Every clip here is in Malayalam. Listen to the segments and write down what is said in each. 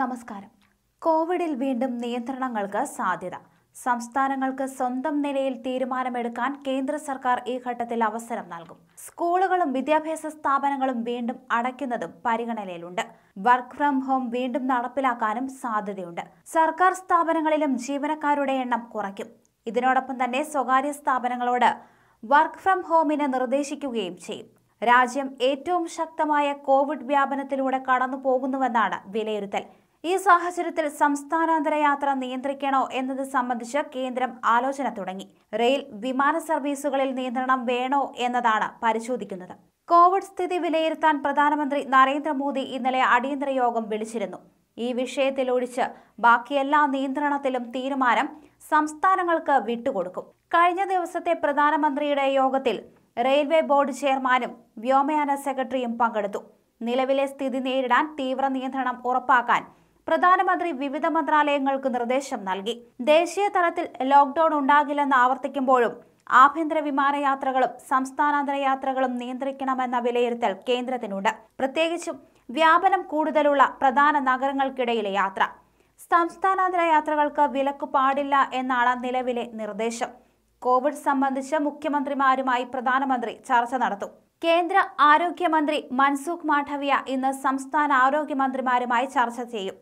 നമസ്കാരം കോവിഡിൽ വീണ്ടും നിയന്ത്രണങ്ങൾക്ക് സാധ്യത സംസ്ഥാനങ്ങൾക്ക് സ്വന്തം നിലയിൽ തീരുമാനമെടുക്കാൻ കേന്ദ്ര സർക്കാർ ഈ ഘട്ടത്തിൽ അവസരം നൽകും സ്കൂളുകളും വിദ്യാഭ്യാസ സ്ഥാപനങ്ങളും വീണ്ടും അടയ്ക്കുന്നതും പരിഗണനയിലുണ്ട് വർക്ക് ഫ്രം ഹോം വീണ്ടും നടപ്പിലാക്കാനും സാധ്യതയുണ്ട് സർക്കാർ സ്ഥാപനങ്ങളിലും ജീവനക്കാരുടെ എണ്ണം കുറയ്ക്കും ഇതിനോടൊപ്പം തന്നെ സ്വകാര്യ സ്ഥാപനങ്ങളോട് വർക്ക് ഫ്രം ഹോമിന് നിർദ്ദേശിക്കുകയും ചെയ്യും രാജ്യം ഏറ്റവും ശക്തമായ കോവിഡ് വ്യാപനത്തിലൂടെ കടന്നു പോകുന്നുവെന്നാണ് വിലയിരുത്തൽ ഈ സാഹചര്യത്തിൽ സംസ്ഥാനാന്തര യാത്ര നിയന്ത്രിക്കണോ എന്നത് സംബന്ധിച്ച് കേന്ദ്രം ആലോചന തുടങ്ങി റെയിൽ വിമാന സർവീസുകളിൽ നിയന്ത്രണം വേണോ എന്നതാണ് പരിശോധിക്കുന്നത് കോവിഡ് സ്ഥിതി വിലയിരുത്താൻ പ്രധാനമന്ത്രി നരേന്ദ്രമോദി ഇന്നലെ അടിയന്തര യോഗം വിളിച്ചിരുന്നു ഈ വിഷയത്തിലൊഴിച്ച് ബാക്കി എല്ലാ നിയന്ത്രണത്തിലും തീരുമാനം സംസ്ഥാനങ്ങൾക്ക് വിട്ടുകൊടുക്കും കഴിഞ്ഞ ദിവസത്തെ പ്രധാനമന്ത്രിയുടെ യോഗത്തിൽ റെയിൽവേ ബോർഡ് ചെയർമാനും വ്യോമയാന സെക്രട്ടറിയും പങ്കെടുത്തു നിലവിലെ സ്ഥിതി നേരിടാൻ തീവ്ര നിയന്ത്രണം ഉറപ്പാക്കാൻ പ്രധാനമന്ത്രി വിവിധ മന്ത്രാലയങ്ങൾക്ക് നിർദ്ദേശം നൽകി ദേശീയ തലത്തിൽ ലോക്ഡൌൺ ഉണ്ടാകില്ലെന്ന് ആവർത്തിക്കുമ്പോഴും ആഭ്യന്തര വിമാനയാത്രകളും സംസ്ഥാനാന്തര യാത്രകളും നിയന്ത്രിക്കണമെന്ന വിലയിരുത്തൽ കേന്ദ്രത്തിനുണ്ട് പ്രത്യേകിച്ചും വ്യാപനം കൂടുതലുള്ള പ്രധാന നഗരങ്ങൾക്കിടയിലെ യാത്ര സംസ്ഥാനാന്തര യാത്രകൾക്ക് വിലക്ക് പാടില്ല എന്നാണ് നിലവിലെ നിർദ്ദേശം കോവിഡ് സംബന്ധിച്ച് മുഖ്യമന്ത്രിമാരുമായി പ്രധാനമന്ത്രി ചർച്ച നടത്തും കേന്ദ്ര ആരോഗ്യമന്ത്രി മൻസുഖ് മാഠവിയ ഇന്ന് സംസ്ഥാന ആരോഗ്യമന്ത്രിമാരുമായി ചർച്ച ചെയ്യും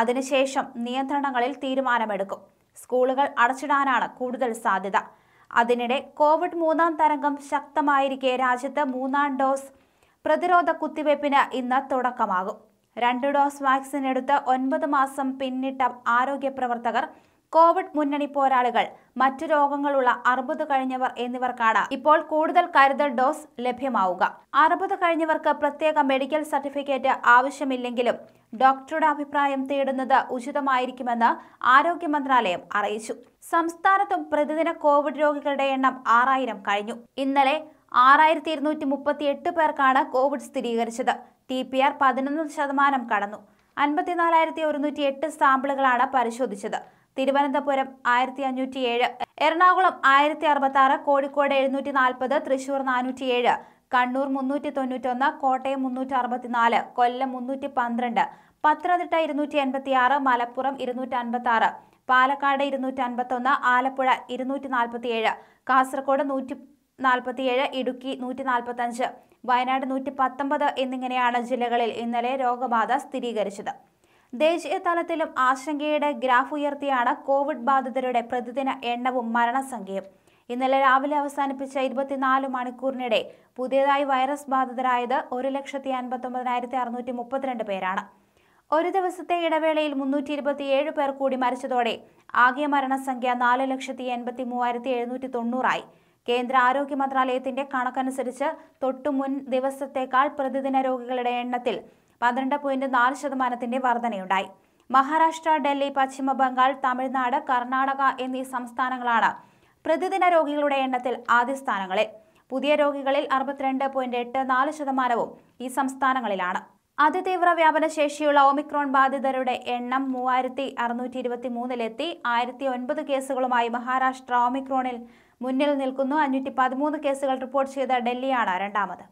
അതിനുശേഷം നിയന്ത്രണങ്ങളിൽ തീരുമാനമെടുക്കും സ്കൂളുകൾ അടച്ചിടാനാണ് കൂടുതൽ സാധ്യത അതിനിടെ കോവിഡ് മൂന്നാം തരംഗം ശക്തമായിരിക്കെ രാജ്യത്ത് മൂന്നാം ഡോസ് പ്രതിരോധ കുത്തിവയ്പ്പിന് ഇന്ന് തുടക്കമാകും രണ്ട് ഡോസ് വാക്സിൻ എടുത്ത് ഒൻപത് മാസം പിന്നിട്ട ആരോഗ്യ പ്രവർത്തകർ കോവിഡ് മുന്നണി പോരാളികൾ മറ്റു രോഗങ്ങളുള്ള അറുപത് കഴിഞ്ഞവർ എന്നിവർക്കാണ് ഇപ്പോൾ കൂടുതൽ കരുതൽ ഡോസ് ലഭ്യമാവുക അറുപത് കഴിഞ്ഞവർക്ക് പ്രത്യേക മെഡിക്കൽ സർട്ടിഫിക്കറ്റ് ആവശ്യമില്ലെങ്കിലും ഡോക്ടറുടെ അഭിപ്രായം തേടുന്നത് ഉചിതമായിരിക്കുമെന്ന് ആരോഗ്യ മന്ത്രാലയം അറിയിച്ചു സംസ്ഥാനത്തും പ്രതിദിന കോവിഡ് രോഗികളുടെ എണ്ണം ആറായിരം കഴിഞ്ഞു ഇന്നലെ ആറായിരത്തി ഇരുന്നൂറ്റി മുപ്പത്തി എട്ട് പേർക്കാണ് കോവിഡ് സ്ഥിരീകരിച്ചത് ടി പി ആർ പതിനൊന്ന് ശതമാനം കടന്നു അൻപത്തിനാലായിരത്തി ഒരുന്നൂറ്റി എട്ട് സാമ്പിളുകളാണ് പരിശോധിച്ചത് തിരുവനന്തപുരം ആയിരത്തി അഞ്ഞൂറ്റി ഏഴ് എറണാകുളം ആയിരത്തി അറുപത്തി ആറ് കോഴിക്കോട് എഴുന്നൂറ്റി നാൽപ്പത് തൃശൂർ നാനൂറ്റി ഏഴ് കണ്ണൂർ മുന്നൂറ്റി തൊണ്ണൂറ്റൊന്ന് കോട്ടയം മുന്നൂറ്റി അറുപത്തിനാല് കൊല്ലം മുന്നൂറ്റി പന്ത്രണ്ട് പത്തനംതിട്ട ഇരുന്നൂറ്റി എൺപത്തി ആറ് മലപ്പുറം ഇരുന്നൂറ്റി അൻപത്തി ആറ് പാലക്കാട് ഇരുന്നൂറ്റി അൻപത്തൊന്ന് ആലപ്പുഴ ഇരുന്നൂറ്റി നാൽപ്പത്തി ഏഴ് കാസർഗോഡ് നൂറ്റി നാൽപ്പത്തിയേഴ് ഇടുക്കി നൂറ്റി നാൽപ്പത്തഞ്ച് വയനാട് നൂറ്റി പത്തൊമ്പത് എന്നിങ്ങനെയാണ് ജില്ലകളിൽ ഇന്നലെ രോഗബാധ സ്ഥിരീകരിച്ചത് ദേശീയ തലത്തിലും ആശങ്കയുടെ ഗ്രാഫ് ഉയർത്തിയാണ് കോവിഡ് ബാധിതരുടെ പ്രതിദിന എണ്ണവും മരണസംഖ്യയും ഇന്നലെ രാവിലെ അവസാനിപ്പിച്ച ഇരുപത്തിനാല് മണിക്കൂറിനിടെ പുതിയതായി വൈറസ് ബാധിതരായത് ഒരു ലക്ഷത്തി അൻപത്തി ഒമ്പതിനായിരത്തി അറുന്നൂറ്റി മുപ്പത്തിരണ്ട് പേരാണ് ഒരു ദിവസത്തെ ഇടവേളയിൽ മുന്നൂറ്റി ഇരുപത്തിയേഴ് പേർ കൂടി മരിച്ചതോടെ ആകെ മരണസംഖ്യ നാല് ലക്ഷത്തി എൺപത്തി മൂവായിരത്തി എഴുന്നൂറ്റി തൊണ്ണൂറായി കേന്ദ്ര ആരോഗ്യ മന്ത്രാലയത്തിന്റെ കണക്കനുസരിച്ച് തൊട്ടു മുൻ ദിവസത്തേക്കാൾ പ്രതിദിന രോഗികളുടെ എണ്ണത്തിൽ പന്ത്രണ്ട് പോയിന്റ് നാല് ശതമാനത്തിന്റെ വർധനയുണ്ടായി മഹാരാഷ്ട്ര ഡൽഹി പശ്ചിമ ബംഗാൾ തമിഴ്നാട് കർണാടക എന്നീ സംസ്ഥാനങ്ങളാണ് പ്രതിദിന രോഗികളുടെ എണ്ണത്തിൽ ആദ്യ സ്ഥാനങ്ങളിൽ പുതിയ രോഗികളിൽ അറുപത്തിരണ്ട് പോയിന്റ് എട്ട് നാല് ശതമാനവും ഈ സംസ്ഥാനങ്ങളിലാണ് അതിതീവ്ര വ്യാപനശേഷിയുള്ള ഒമിക്രോൺ ബാധിതരുടെ എണ്ണം മൂവായിരത്തി അറുന്നൂറ്റി ഇരുപത്തി മൂന്നിലെത്തി ആയിരത്തി ഒൻപത് കേസുകളുമായി മഹാരാഷ്ട്ര ഒമിക്രോണിൽ മുന്നിൽ നിൽക്കുന്നു അഞ്ഞൂറ്റി പതിമൂന്ന് കേസുകൾ റിപ്പോർട്ട് ചെയ്ത ഡൽഹിയാണ് രണ്ടാമത്